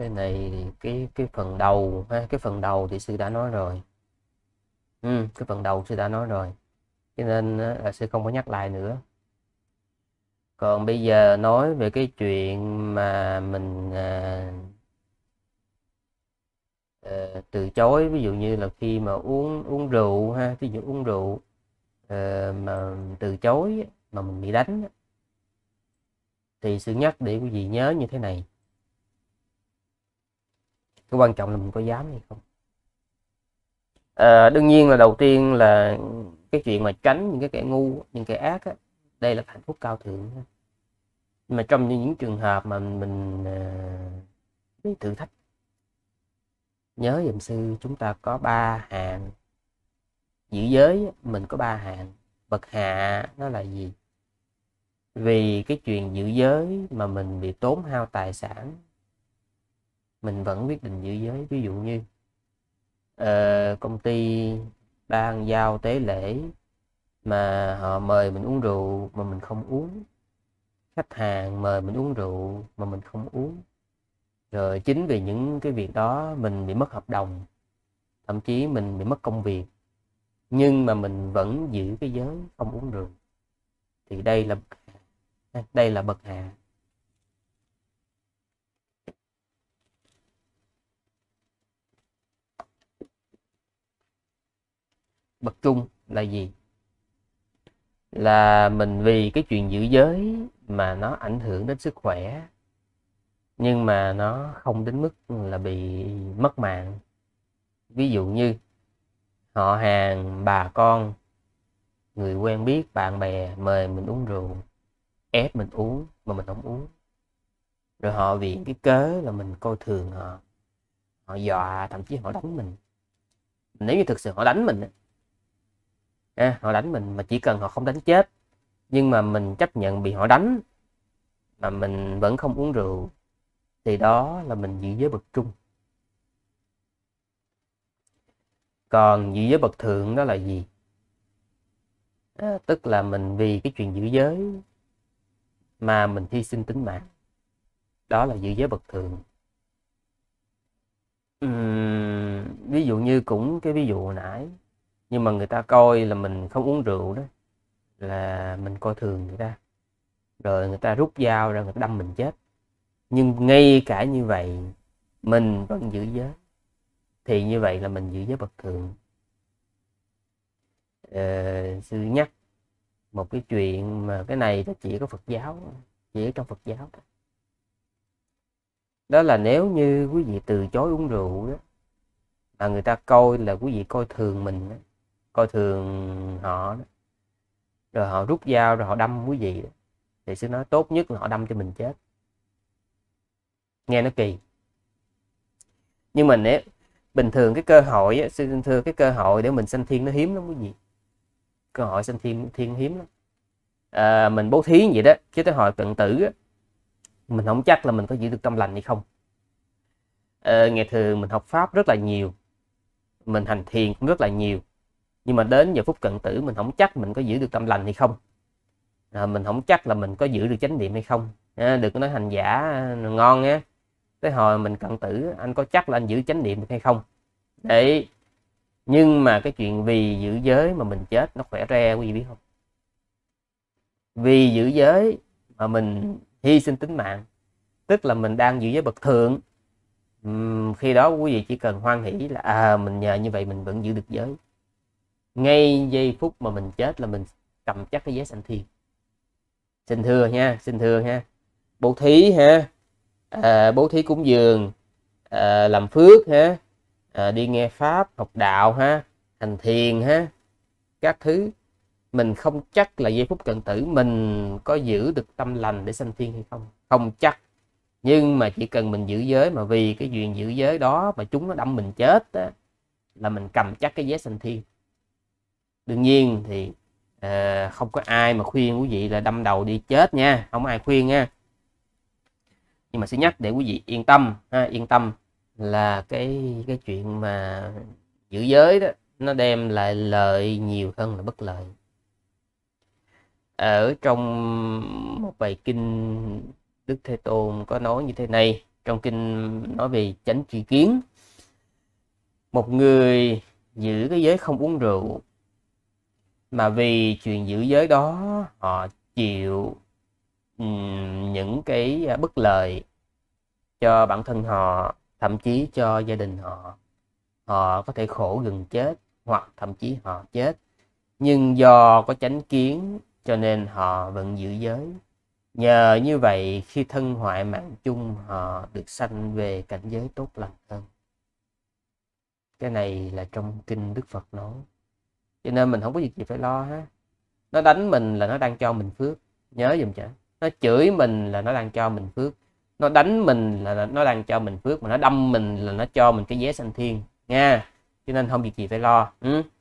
cái này cái cái phần đầu ha cái phần đầu thì sư đã nói rồi ừ, cái phần đầu sư đã nói rồi cho nên là sư không có nhắc lại nữa còn bây giờ nói về cái chuyện mà mình à, à, từ chối ví dụ như là khi mà uống uống rượu ha ví dụ uống rượu à, mà từ chối mà mình bị đánh thì sự nhắc để quý vị nhớ như thế này cái quan trọng là mình có dám hay không à, đương nhiên là đầu tiên là cái chuyện mà tránh những cái kẻ ngu những kẻ ác á, đây là hạnh phúc cao thượng nhưng mà trong những trường hợp mà mình uh, thử thách nhớ dùm sư chúng ta có ba hàng giữ giới mình có ba hàng bậc hạ nó là gì vì cái chuyện giữ giới mà mình bị tốn hao tài sản mình vẫn quyết định giữ giới ví dụ như uh, công ty ban giao tế lễ mà họ mời mình uống rượu mà mình không uống khách hàng mời mình uống rượu mà mình không uống rồi chính vì những cái việc đó mình bị mất hợp đồng thậm chí mình bị mất công việc nhưng mà mình vẫn giữ cái giới không uống rượu thì đây là đây là bậc hạ bậc trung là gì là mình vì cái chuyện giữ giới mà nó ảnh hưởng đến sức khỏe nhưng mà nó không đến mức là bị mất mạng ví dụ như họ hàng bà con người quen biết bạn bè mời mình uống rượu ép mình uống mà mình không uống rồi họ vì cái cớ là mình coi thường họ họ dọa thậm chí họ đánh mình nếu như thực sự họ đánh mình à, họ đánh mình mà chỉ cần họ không đánh chết nhưng mà mình chấp nhận bị họ đánh mà mình vẫn không uống rượu thì đó là mình giữ giới bậc trung còn giữ giới bậc thượng đó là gì à, tức là mình vì cái chuyện giữ giới mà mình hy sinh tính mạng đó là giữ giới bậc thượng uhm, ví dụ như cũng cái ví dụ hồi nãy nhưng mà người ta coi là mình không uống rượu đó là mình coi thường người ta rồi người ta rút dao ra người ta đâm mình chết nhưng ngay cả như vậy mình vẫn giữ giới thì như vậy là mình giữ giới bậc thường ờ, sư nhắc một cái chuyện mà cái này là chỉ có Phật giáo chỉ trong Phật giáo đó. đó là nếu như quý vị từ chối uống rượu đó mà người ta coi là quý vị coi thường mình đó, coi thường họ rồi họ rút dao rồi họ đâm quý vị đó. thì sư nói tốt nhất là họ đâm cho mình chết nghe nó kỳ nhưng mà nếu bình thường cái cơ hội xin thưa cái cơ hội để mình sanh thiên nó hiếm lắm quý vị cơ hội sanh thiên thiên hiếm lắm à, mình bố thí vậy đó chứ tới hồi cận tử mình không chắc là mình có giữ được tâm lành hay không à, ngày thường mình học pháp rất là nhiều mình hành thiền cũng rất là nhiều nhưng mà đến giờ phút cận tử mình không chắc mình có giữ được tâm lành hay không à, mình không chắc là mình có giữ được chánh niệm hay không à, đừng nói hành giả à, ngon nhé, tới hồi mình cận tử anh có chắc là anh giữ chánh niệm hay không Đấy, nhưng mà cái chuyện vì giữ giới mà mình chết nó khỏe re quý vị biết không vì giữ giới mà mình hy sinh tính mạng tức là mình đang giữ giới bậc thượng uhm, khi đó quý vị chỉ cần hoan hỷ là à, mình nhờ như vậy mình vẫn giữ được giới ngay giây phút mà mình chết là mình cầm chắc cái vé sanh thiên xin thưa nha xin thưa ha bố thí ha à, bố thí cúng dường à, làm phước ha à, đi nghe pháp học đạo ha hành thiền ha các thứ mình không chắc là giây phút cận tử mình có giữ được tâm lành để sanh thiên hay không không chắc nhưng mà chỉ cần mình giữ giới mà vì cái duyên giữ giới đó mà chúng nó đâm mình chết đó, là mình cầm chắc cái vé sanh thiên đương nhiên thì à, không có ai mà khuyên quý vị là đâm đầu đi chết nha không ai khuyên nha nhưng mà sẽ nhắc để quý vị yên tâm ha, yên tâm là cái cái chuyện mà giữ giới đó nó đem lại lợi nhiều hơn là bất lợi ở trong một bài kinh Đức Thế Tôn có nói như thế này trong kinh nói về chánh tri kiến một người giữ cái giới không uống rượu mà vì chuyện giữ giới đó họ chịu những cái à, bất lợi cho bản thân họ thậm chí cho gia đình họ họ có thể khổ gần chết hoặc thậm chí họ chết nhưng do có chánh kiến cho nên họ vẫn giữ giới nhờ như vậy khi thân hoại mạng chung họ được sanh về cảnh giới tốt lành hơn cái này là trong kinh đức phật nói cho nên mình không có việc gì phải lo ha, nó đánh mình là nó đang cho mình phước nhớ dùm chả nó chửi mình là nó đang cho mình phước nó đánh mình là nó đang cho mình phước mà nó đâm mình là nó cho mình cái vé sanh thiên nha cho nên không việc gì phải lo ừ.